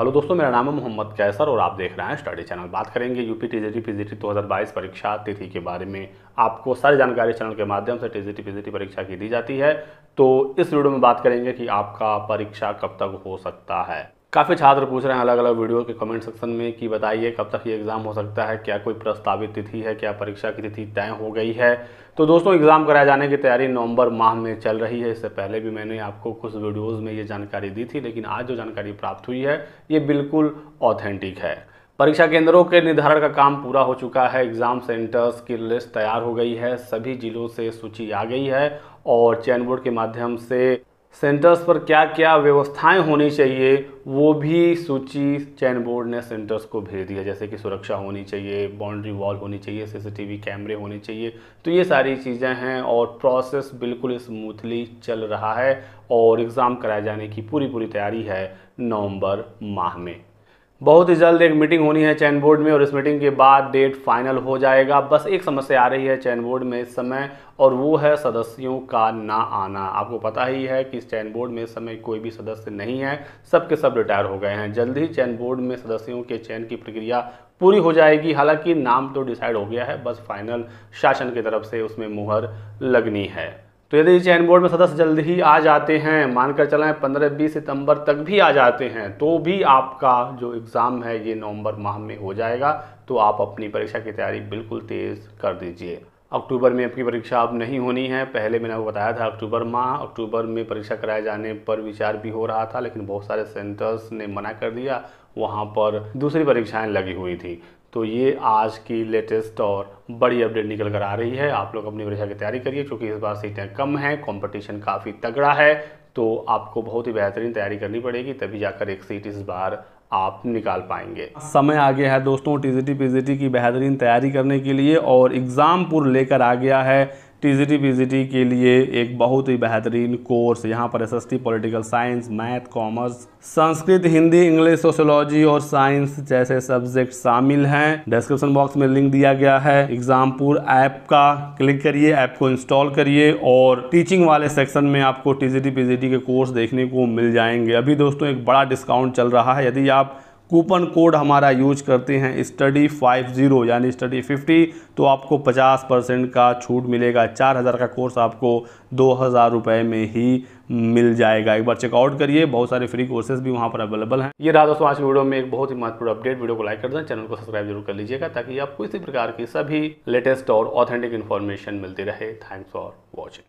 hello दोस्तों मेरा नाम है मोहम्मद कैसर और आप देख रहे हैं स्टडी चैनल बात करेंगे यूपी टीजीटी पीजीटी 2022 परीक्षा तिथि के बारे में आपको सारी जानकारी चैनल के माध्यम से टीजीटी पीजीटी परीक्षा की दी जाती है तो इस वीडियो में बात करेंगे कि आपका परीक्षा कब तक हो सकता है काफ़ी छात्र पूछ रहे हैं अलग अलग वीडियो के कमेंट सेक्शन में कि बताइए कब तक ये एग्ज़ाम हो सकता है क्या कोई प्रस्तावित तिथि है क्या परीक्षा की तिथि तय हो गई है तो दोस्तों एग्ज़ाम कराए जाने की तैयारी नवंबर माह में चल रही है इससे पहले भी मैंने आपको कुछ वीडियोज़ में ये जानकारी दी थी लेकिन आज जो जानकारी प्राप्त हुई है ये बिल्कुल ऑथेंटिक है परीक्षा केंद्रों के निर्धारण का काम पूरा हो चुका है एग्ज़ाम सेंटर्स की लिस्ट तैयार हो गई है सभी जिलों से सूची आ गई है और चयन बोर्ड के माध्यम से सेंटर्स पर क्या क्या व्यवस्थाएं होनी चाहिए वो भी सूची चैन बोर्ड ने सेंटर्स को भेज दिया जैसे कि सुरक्षा होनी चाहिए बाउंड्री वॉल होनी चाहिए सीसीटीवी कैमरे होने चाहिए तो ये सारी चीज़ें हैं और प्रोसेस बिल्कुल स्मूथली चल रहा है और एग्ज़ाम कराए जाने की पूरी पूरी तैयारी है नवंबर माह में बहुत ही जल्द एक मीटिंग होनी है चैन बोर्ड में और इस मीटिंग के बाद डेट फाइनल हो जाएगा बस एक समस्या आ रही है चैन बोर्ड में इस समय और वो है सदस्यों का ना आना आपको पता ही है कि इस चैन बोर्ड में इस समय कोई भी सदस्य नहीं है सब के सब रिटायर हो गए हैं जल्द ही चैन बोर्ड में सदस्यों के चयन की प्रक्रिया पूरी हो जाएगी हालांकि नाम तो डिसाइड हो गया है बस फाइनल शासन की तरफ से उसमें मुहर लगनी है तो यदि चयन बोर्ड में सदस्य जल्द ही आ जाते हैं मानकर चलाएं पंद्रह बीस सितंबर तक भी आ जाते हैं तो भी आपका जो एग्ज़ाम है ये नवंबर माह में हो जाएगा तो आप अपनी परीक्षा की तैयारी बिल्कुल तेज़ कर दीजिए अक्टूबर में आपकी परीक्षा अब नहीं होनी है पहले मैंने आपको बताया था अक्टूबर माह अक्टूबर में परीक्षा कराए जाने पर विचार भी हो रहा था लेकिन बहुत सारे सेंटर्स ने मना कर दिया वहाँ पर दूसरी परीक्षाएं लगी हुई थी तो ये आज की लेटेस्ट और बड़ी अपडेट निकल कर आ रही है आप लोग अपनी परीक्षा की तैयारी करिए क्योंकि इस बार सीटें कम हैं कॉम्पिटिशन काफ़ी तगड़ा है तो आपको बहुत ही बेहतरीन तैयारी करनी पड़ेगी तभी जाकर एक सीट इस बार आप निकाल पाएंगे समय आ गया है दोस्तों टी जी की बेहतरीन तैयारी करने के लिए और एग्ज़ाम पूर्व लेकर आ गया है टी पीजीटी के लिए एक बहुत ही बेहतरीन कोर्स यहाँ पर SST political science math commerce Sanskrit Hindi English sociology और साइंस जैसे सब्जेक्ट शामिल हैं डिस्क्रिप्शन बॉक्स में लिंक दिया गया है एग्जामपुर ऐप का क्लिक करिए ऐप को इंस्टॉल करिए और टीचिंग वाले सेक्शन में आपको टी पीजीटी के कोर्स देखने को मिल जाएंगे अभी दोस्तों एक बड़ा डिस्काउंट चल रहा है यदि आप कूपन कोड हमारा यूज करते हैं स्टडी फाइव ज़ीरो यानी स्टडी फिफ्टी तो आपको पचास परसेंट का छूट मिलेगा चार हज़ार का कोर्स आपको दो हज़ार रुपये में ही मिल जाएगा एक बार चेकआउट करिए बहुत सारे फ्री कोर्सेज भी वहाँ पर अवेलेबल हैं ये रहा दोस्तों आज वीडियो में एक बहुत ही महत्वपूर्ण अपडेट वीडियो को लाइक कर दें चैनल को सब्सक्राइब जरूर कर लीजिएगा ताकि आपको इसी प्रकार की सभी लेटेस्ट और ऑथेंटिक इन्फॉर्मेशन मिलती रहे थैंक्स फॉर वॉचिंग